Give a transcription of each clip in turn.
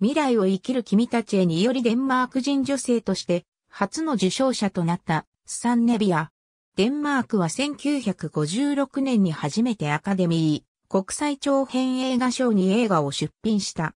未来を生きる君たちへによりデンマーク人女性として初の受賞者となったスサン・ネビア。デンマークは1956年に初めてアカデミー国際長編映画賞に映画を出品した。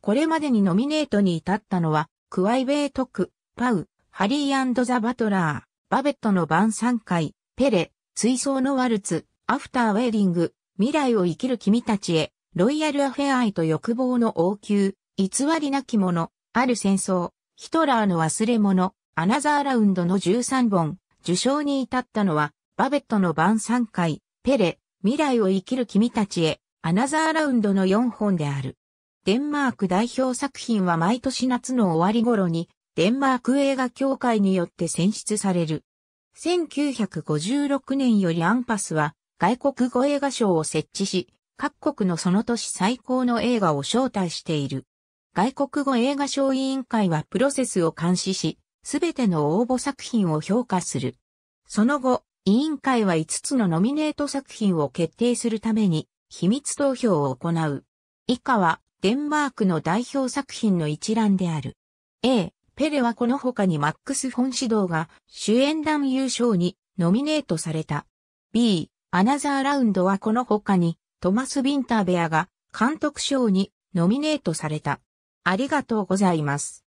これまでにノミネートに至ったのはクワイベイトク、パウ、ハリーザ・バトラー、バベットの晩餐会、ペレ、追走のワルツ、アフターウェーディング、未来を生きる君たちへ、ロイヤルアフェアイと欲望の王宮、偽りなき者、ある戦争、ヒトラーの忘れ物、アナザーラウンドの13本、受賞に至ったのは、バベットの晩餐会、ペレ、未来を生きる君たちへ、アナザーラウンドの4本である。デンマーク代表作品は毎年夏の終わり頃に、デンマーク映画協会によって選出される。1956年よりアンパスは、外国語映画賞を設置し、各国のその年最高の映画を招待している。外国語映画賞委員会はプロセスを監視し、すべての応募作品を評価する。その後、委員会は5つのノミネート作品を決定するために、秘密投票を行う。以下は、デンマークの代表作品の一覧である。A、ペレはこの他にマックス・フォン・シドーが主演男優賞にノミネートされた。B、アナザーラウンドはこの他にトマス・ビンターベアが監督賞にノミネートされた。ありがとうございます。